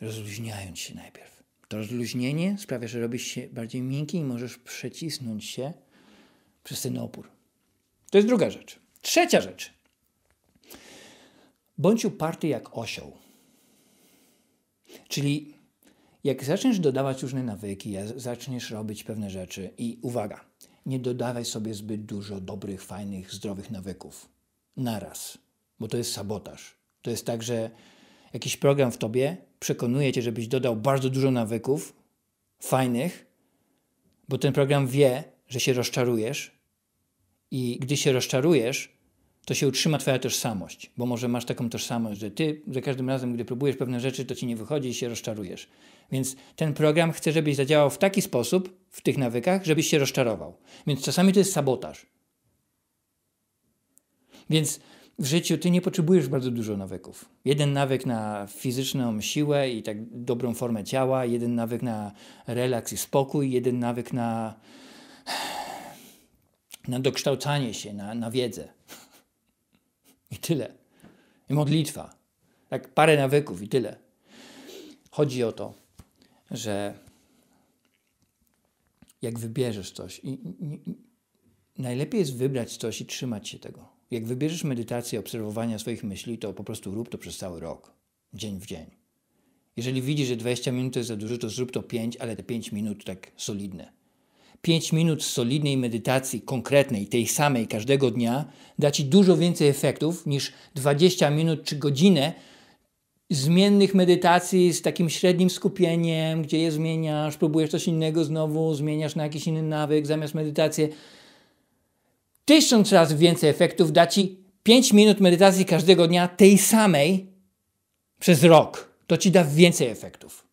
rozluźniając się najpierw. To rozluźnienie sprawia, że robisz się bardziej miękki i możesz przecisnąć się przez ten opór. To jest druga rzecz. Trzecia rzecz. Bądź uparty jak osioł. Czyli jak zaczniesz dodawać różne nawyki, zaczniesz robić pewne rzeczy i uwaga, nie dodawaj sobie zbyt dużo dobrych, fajnych, zdrowych nawyków naraz, bo to jest sabotaż. To jest tak, że jakiś program w tobie przekonuje cię, żebyś dodał bardzo dużo nawyków fajnych, bo ten program wie, że się rozczarujesz i gdy się rozczarujesz, to się utrzyma twoja tożsamość, bo może masz taką tożsamość, że ty za każdym razem, gdy próbujesz pewne rzeczy, to ci nie wychodzi i się rozczarujesz. Więc ten program chce, żebyś zadziałał w taki sposób, w tych nawykach, żebyś się rozczarował. Więc czasami to jest sabotaż. Więc w życiu ty nie potrzebujesz bardzo dużo nawyków. Jeden nawyk na fizyczną siłę i tak dobrą formę ciała, jeden nawyk na relaks i spokój, jeden nawyk na, na dokształcanie się, na, na wiedzę. I tyle. I modlitwa. Tak parę nawyków i tyle. Chodzi o to, że jak wybierzesz coś, i, i, i najlepiej jest wybrać coś i trzymać się tego jak wybierzesz medytację obserwowania swoich myśli, to po prostu rób to przez cały rok, dzień w dzień. Jeżeli widzisz, że 20 minut to jest za dużo, to zrób to 5, ale te 5 minut tak solidne. 5 minut solidnej medytacji, konkretnej, tej samej każdego dnia, da ci dużo więcej efektów niż 20 minut czy godzinę zmiennych medytacji z takim średnim skupieniem, gdzie je zmieniasz, próbujesz coś innego znowu, zmieniasz na jakiś inny nawyk zamiast medytację tysiąc razy więcej efektów da Ci 5 minut medytacji każdego dnia tej samej przez rok. To Ci da więcej efektów.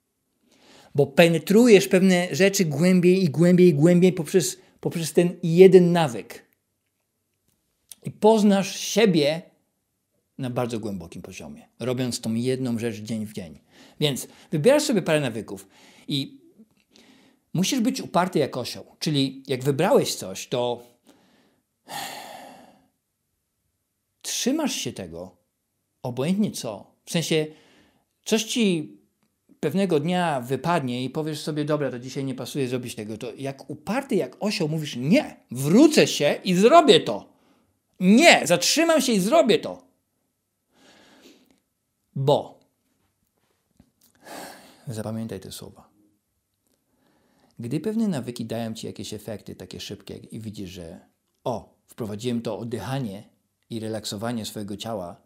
Bo penetrujesz pewne rzeczy głębiej i głębiej i głębiej poprzez, poprzez ten jeden nawyk. I poznasz siebie na bardzo głębokim poziomie, robiąc tą jedną rzecz dzień w dzień. Więc wybierasz sobie parę nawyków i musisz być uparty jak osioł. Czyli jak wybrałeś coś, to trzymasz się tego, obojętnie co. W sensie, coś ci pewnego dnia wypadnie i powiesz sobie, dobra, to dzisiaj nie pasuje zrobić tego, to jak uparty, jak osioł mówisz, nie, wrócę się i zrobię to. Nie, zatrzymam się i zrobię to. Bo, zapamiętaj te słowa, gdy pewne nawyki dają ci jakieś efekty takie szybkie i widzisz, że o, wprowadziłem to oddychanie i relaksowanie swojego ciała,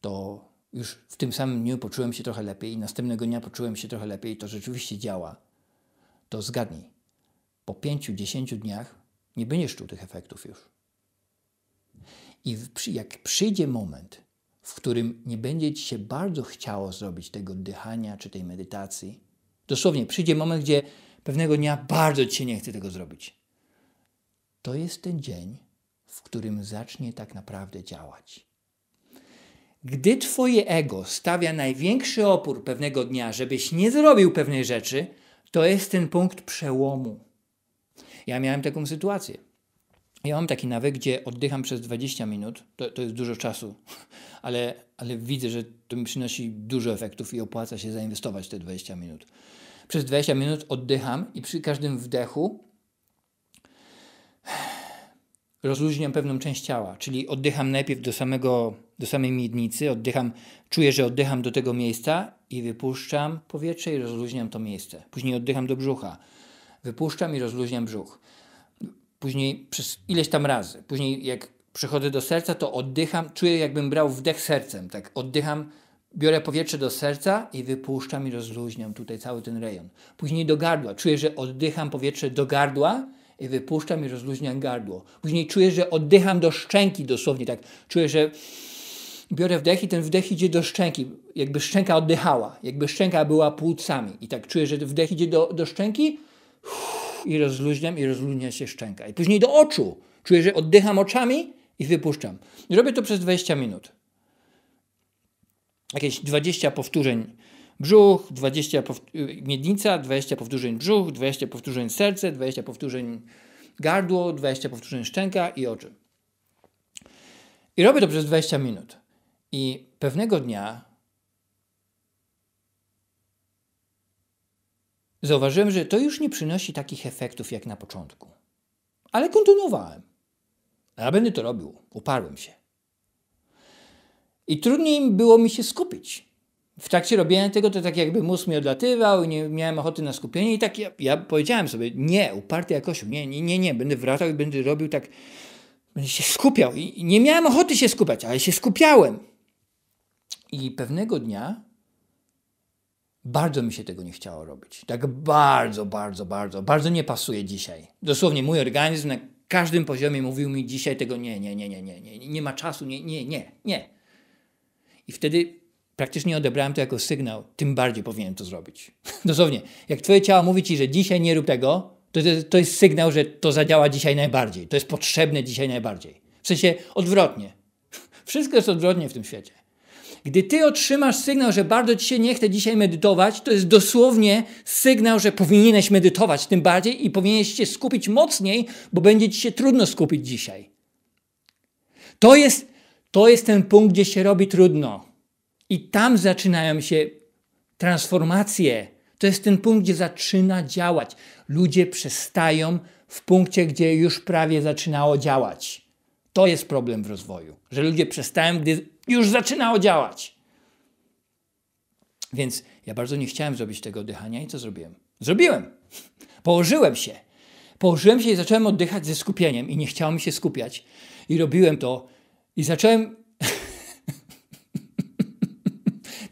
to już w tym samym dniu poczułem się trochę lepiej i następnego dnia poczułem się trochę lepiej i to rzeczywiście działa, to zgadnij, po 5-10 dniach nie będziesz czuł tych efektów już. I jak przyjdzie moment, w którym nie będzie ci się bardzo chciało zrobić tego oddychania czy tej medytacji, dosłownie przyjdzie moment, gdzie pewnego dnia bardzo ci się nie chce tego zrobić. To jest ten dzień, w którym zacznie tak naprawdę działać. Gdy twoje ego stawia największy opór pewnego dnia, żebyś nie zrobił pewnej rzeczy, to jest ten punkt przełomu. Ja miałem taką sytuację. Ja mam taki nawyk, gdzie oddycham przez 20 minut, to, to jest dużo czasu, ale, ale widzę, że to mi przynosi dużo efektów i opłaca się zainwestować te 20 minut. Przez 20 minut oddycham i przy każdym wdechu rozluźniam pewną część ciała, czyli oddycham najpierw do, samego, do samej miednicy, oddycham, czuję, że oddycham do tego miejsca i wypuszczam powietrze i rozluźniam to miejsce. Później oddycham do brzucha, wypuszczam i rozluźniam brzuch. Później przez ileś tam razy, później jak przychodzę do serca, to oddycham, czuję jakbym brał wdech sercem, tak oddycham, biorę powietrze do serca i wypuszczam i rozluźniam tutaj cały ten rejon. Później do gardła, czuję, że oddycham powietrze do gardła i wypuszczam i rozluźniam gardło. Później czuję, że oddycham do szczęki dosłownie, tak. Czuję, że biorę wdech i ten wdech idzie do szczęki, jakby szczęka oddychała, jakby szczęka była płucami. I tak czuję, że wdech idzie do, do szczęki i rozluźniam i rozluźnia się szczęka. I później do oczu. Czuję, że oddycham oczami i wypuszczam. I robię to przez 20 minut. Jakieś 20 powtórzeń brzuch, 20 y, miednica, 20 powtórzeń brzuch, 20 powtórzeń serce, 20 powtórzeń gardło, 20 powtórzeń szczęka i oczy. I robię to przez 20 minut. I pewnego dnia zauważyłem, że to już nie przynosi takich efektów jak na początku. Ale kontynuowałem. Ja będę to robił. Uparłem się. I trudniej było mi się skupić w trakcie robienia tego to tak jakby mózg mi odlatywał i nie miałem ochoty na skupienie i tak ja, ja powiedziałem sobie, nie, uparty jakoś, nie, nie, nie, nie, będę wracał i będę robił tak, będę się skupiał i nie miałem ochoty się skupiać, ale się skupiałem. I pewnego dnia bardzo mi się tego nie chciało robić. Tak bardzo, bardzo, bardzo, bardzo nie pasuje dzisiaj. Dosłownie mój organizm na każdym poziomie mówił mi dzisiaj tego nie, nie, nie, nie, nie, nie, nie ma czasu, nie, nie, nie, nie. I wtedy Praktycznie odebrałem to jako sygnał, tym bardziej powinienem to zrobić. Dosłownie, jak twoje ciało mówi ci, że dzisiaj nie rób tego, to, to jest sygnał, że to zadziała dzisiaj najbardziej, to jest potrzebne dzisiaj najbardziej. W sensie odwrotnie. Wszystko jest odwrotnie w tym świecie. Gdy ty otrzymasz sygnał, że bardzo ci się nie chce dzisiaj medytować, to jest dosłownie sygnał, że powinieneś medytować tym bardziej i powinieneś się skupić mocniej, bo będzie ci się trudno skupić dzisiaj. To jest, to jest ten punkt, gdzie się robi trudno. I tam zaczynają się transformacje. To jest ten punkt, gdzie zaczyna działać. Ludzie przestają w punkcie, gdzie już prawie zaczynało działać. To jest problem w rozwoju, że ludzie przestają, gdy już zaczynało działać. Więc ja bardzo nie chciałem zrobić tego oddychania i co zrobiłem? Zrobiłem. Położyłem się. Położyłem się i zacząłem oddychać ze skupieniem i nie chciało mi się skupiać. I robiłem to i zacząłem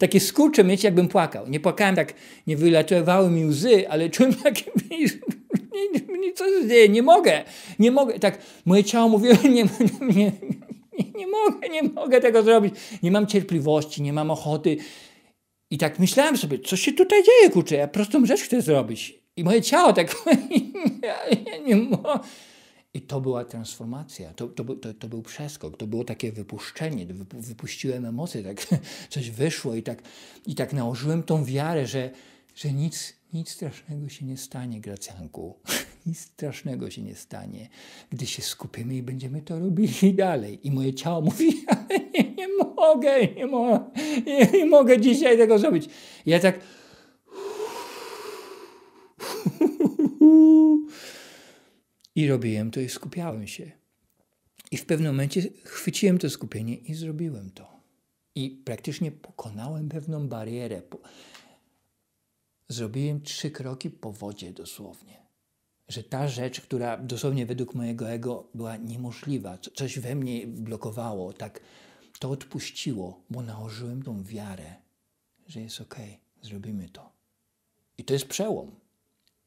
takie skurcze mieć, jakbym płakał. Nie płakałem tak, nie wylaczywały mi łzy, ale czułem takie, nie, nie, nie, co się dzieje, nie mogę, nie mogę. Tak moje ciało mówiło, nie, nie, nie, nie mogę, nie mogę tego zrobić. Nie mam cierpliwości, nie mam ochoty. I tak myślałem sobie, co się tutaj dzieje, kurczę, ja prostą rzecz chcę zrobić. I moje ciało tak, ja, ja nie mogę. I to była transformacja, to, to, to, to, był przeskok, to było takie wypuszczenie, wypuściłem emocje, tak, coś wyszło i tak, i tak nałożyłem tą wiarę, że, że nic, nic strasznego się nie stanie, Gracjanku, nic strasznego się nie stanie, gdy się skupimy i będziemy to robili dalej. I moje ciało mówi, ale nie, nie mogę, nie, mo nie, nie mogę dzisiaj tego zrobić. I ja tak i robiłem to i skupiałem się. I w pewnym momencie chwyciłem to skupienie i zrobiłem to. I praktycznie pokonałem pewną barierę. Zrobiłem trzy kroki po wodzie dosłownie. Że ta rzecz, która dosłownie według mojego ego była niemożliwa, coś we mnie blokowało, tak to odpuściło, bo nałożyłem tą wiarę, że jest ok, zrobimy to. I to jest przełom.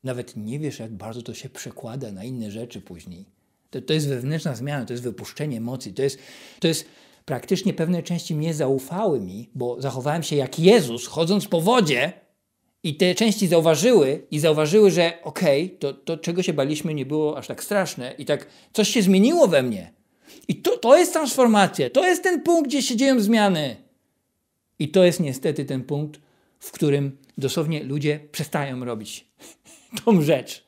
Nawet nie wiesz, jak bardzo to się przekłada na inne rzeczy później. To, to jest wewnętrzna zmiana, to jest wypuszczenie mocy, to jest, to jest praktycznie pewne części mnie zaufały mi, bo zachowałem się jak Jezus, chodząc po wodzie, i te części zauważyły i zauważyły, że okej, okay, to, to czego się baliśmy nie było aż tak straszne i tak coś się zmieniło we mnie. I to, to jest transformacja, to jest ten punkt, gdzie się dzieją zmiany. I to jest niestety ten punkt, w którym dosłownie ludzie przestają robić tą rzecz.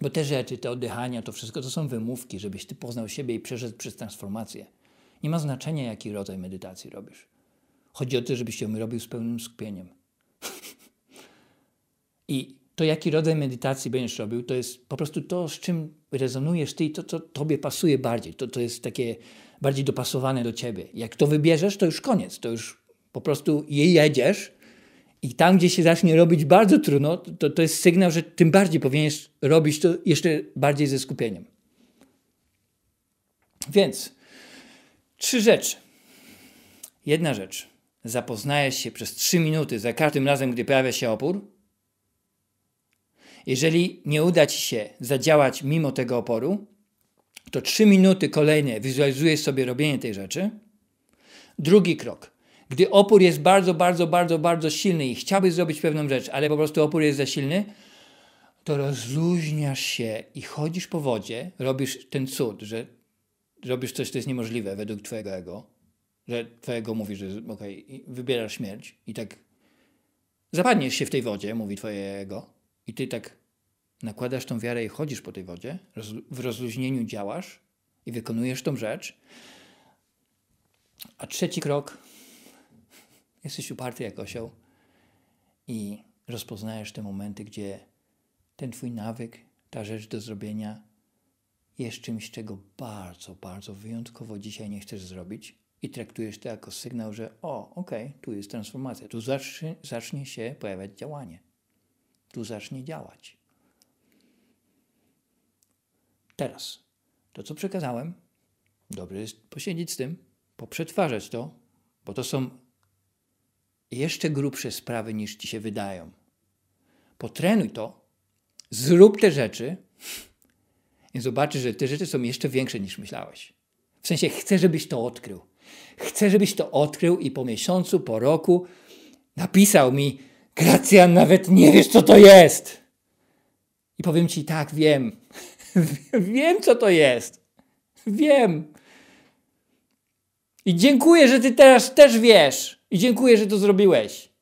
Bo te rzeczy, te oddychania, to wszystko to są wymówki, żebyś ty poznał siebie i przeszedł przez transformację. Nie ma znaczenia, jaki rodzaj medytacji robisz. Chodzi o to, żebyś ją robił z pełnym skupieniem. I to, jaki rodzaj medytacji będziesz robił, to jest po prostu to, z czym rezonujesz ty i to, co tobie pasuje bardziej. To, to jest takie bardziej dopasowane do ciebie. Jak to wybierzesz, to już koniec. To już po prostu je jedziesz i tam, gdzie się zacznie robić bardzo trudno, to, to jest sygnał, że tym bardziej powinieneś robić to jeszcze bardziej ze skupieniem. Więc trzy rzeczy. Jedna rzecz. Zapoznajesz się przez trzy minuty za każdym razem, gdy pojawia się opór. Jeżeli nie uda ci się zadziałać mimo tego oporu, to trzy minuty kolejne wizualizujesz sobie robienie tej rzeczy. Drugi krok gdy opór jest bardzo, bardzo, bardzo, bardzo silny i chciałbyś zrobić pewną rzecz, ale po prostu opór jest za silny, to rozluźniasz się i chodzisz po wodzie, robisz ten cud, że robisz coś, co jest niemożliwe według twojego ego, że twojego mówi, że okej, okay, wybierasz śmierć i tak zapadniesz się w tej wodzie, mówi twoje ego i ty tak nakładasz tą wiarę i chodzisz po tej wodzie, roz, w rozluźnieniu działasz i wykonujesz tą rzecz. A trzeci krok Jesteś uparty jak osioł i rozpoznajesz te momenty, gdzie ten twój nawyk, ta rzecz do zrobienia jest czymś, czego bardzo, bardzo wyjątkowo dzisiaj nie chcesz zrobić i traktujesz to jako sygnał, że o, okej, okay, tu jest transformacja, tu zacznie, zacznie się pojawiać działanie, tu zacznie działać. Teraz, to co przekazałem, dobrze jest posiedzieć z tym, poprzetwarzać to, bo to są jeszcze grubsze sprawy niż ci się wydają. Potrenuj to, zrób te rzeczy i zobaczysz, że te rzeczy są jeszcze większe niż myślałeś. W sensie chcę, żebyś to odkrył. Chcę, żebyś to odkrył i po miesiącu, po roku napisał mi: Gracjan, nawet nie wiesz, co to jest. I powiem ci: tak, wiem. wiem, co to jest. Wiem. I dziękuję, że ty teraz też wiesz. I dziękuję, że to zrobiłeś.